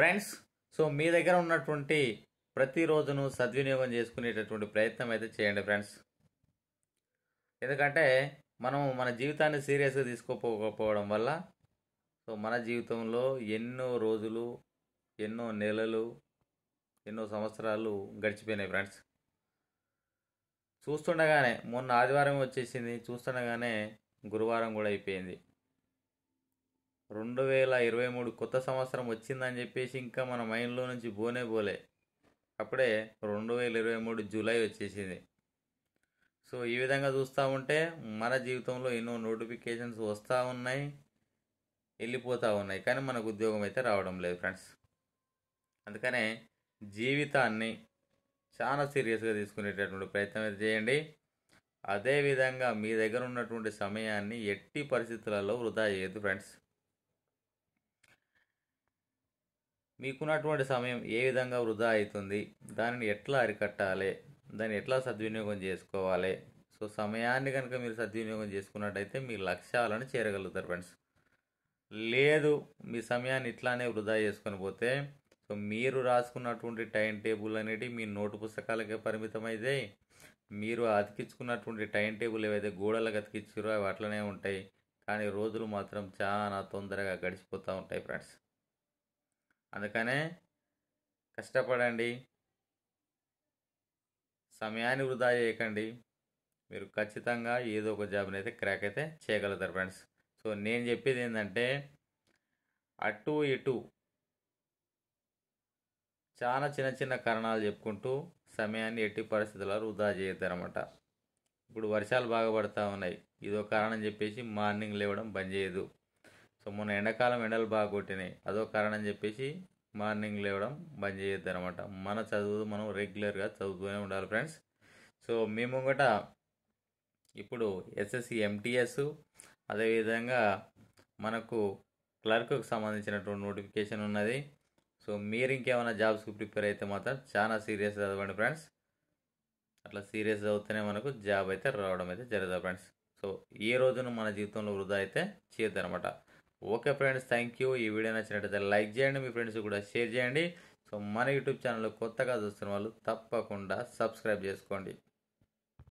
friends so మీ దగ్గర ఉన్నటువంటి ప్రతిరోజును సద్వినియోగం చేసుకునేటటువంటి ప్రయత్నం అయితే చేయండి ఫ్రెండ్స్ ఎందుకంటే మనం మన జీవితాన్ని సీరియస్గా తీసుకోపోకపోవడం వల్ల సో మన జీవితంలో ఎన్నో రోజులు ఎన్నో నెలలు ఎన్నో సంవత్సరాలు గడిచిపోయినాయి ఫ్రెండ్స్ చూస్తుండగానే మొన్న ఆదివారం వచ్చేసింది చూస్తుండగానే గురువారం కూడా అయిపోయింది రెండు వేల ఇరవై మూడు కొత్త సంవత్సరం వచ్చిందని చెప్పేసి ఇంకా మన మైండ్లో నుంచి పోనే పోలే అప్పుడే రెండు వేల ఇరవై మూడు జూలై వచ్చేసింది సో ఈ విధంగా చూస్తూ ఉంటే మన జీవితంలో ఎన్నో నోటిఫికేషన్స్ వస్తూ ఉన్నాయి వెళ్ళిపోతూ ఉన్నాయి కానీ మనకు ఉద్యోగం అయితే రావడం లేదు ఫ్రెండ్స్ అందుకనే జీవితాన్ని చాలా సీరియస్గా తీసుకునేటటువంటి ప్రయత్నం అయితే చేయండి అదేవిధంగా మీ దగ్గర ఉన్నటువంటి సమయాన్ని ఎట్టి పరిస్థితులలో వృధా చేయదు ఫ్రెండ్స్ మీకున్నటువంటి సమయం ఏ విధంగా వృధా అవుతుంది దానిని ఎట్లా అరికట్టాలి దాన్ని ఎట్లా సద్వినియోగం చేసుకోవాలి సో సమయాన్ని కనుక మీరు సద్వినియోగం చేసుకున్నట్టయితే మీ లక్ష్యాలను చేరగలుగుతారు ఫ్రెండ్స్ లేదు మీ సమయాన్ని ఇట్లానే వృధా చేసుకొని పోతే సో మీరు రాసుకున్నటువంటి టైం టేబుల్ అనేది మీ నోటు పుస్తకాలకే పరిమితమైతే మీరు అతికించుకున్నటువంటి టైం టేబుల్ ఏవైతే గోడలకు అతికించారో అవి అట్లనే ఉంటాయి కానీ రోజులు మాత్రం చాలా తొందరగా గడిచిపోతూ ఉంటాయి ఫ్రెండ్స్ అందుకనే కష్టపడండి సమయాన్ని వృధా చేయకండి మీరు ఖచ్చితంగా ఏదో ఒక జాబ్ని అయితే క్రాక్ అయితే చేయగలుగుతారు ఫ్రెండ్స్ సో నేను చెప్పేది ఏంటంటే అటు ఇటు చాలా చిన్న చిన్న కారణాలు చెప్పుకుంటూ సమయాన్ని ఎట్టి పరిస్థితుల్లో వృధా చేయొద్దనమాట ఇప్పుడు వర్షాలు బాగా పడతా ఉన్నాయి ఇదో కారణం చెప్పేసి మార్నింగ్ లేవడం బంద్ చేయదు సో మొన్న ఎండాకాలం ఎండలు బాగా కొట్టినాయి అదో కారణం చెప్పేసి మార్నింగ్ లేవడం బంద్ చేయొద్దు అనమాట మన చదువు మనం రెగ్యులర్గా చదువుతూనే ఉండాలి ఫ్రెండ్స్ సో మేము ముంగట ఇప్పుడు ఎస్ఎస్సి ఎంటీఎస్ అదేవిధంగా మనకు క్లర్క్కు సంబంధించినటువంటి నోటిఫికేషన్ ఉన్నది సో మీరు ఇంకేమైనా జాబ్స్కి ప్రిపేర్ అయితే మాత్రం చాలా సీరియస్ చదవండి ఫ్రెండ్స్ అట్లా సీరియస్ చదివితేనే మనకు జాబ్ అయితే రావడం అయితే జరుగుతుంది ఫ్రెండ్స్ సో ఏ రోజును మన జీవితంలో వృధా అయితే చేయొద్దు అనమాట ఓకే ఫ్రెండ్స్ థ్యాంక్ యూ ఈ వీడియో నచ్చినట్లయితే లైక్ చేయండి మీ ఫ్రెండ్స్ కూడా షేర్ చేయండి సో మన యూట్యూబ్ ఛానల్లో కొత్తగా చూస్తున్న వాళ్ళు తప్పకుండా సబ్స్క్రైబ్ చేసుకోండి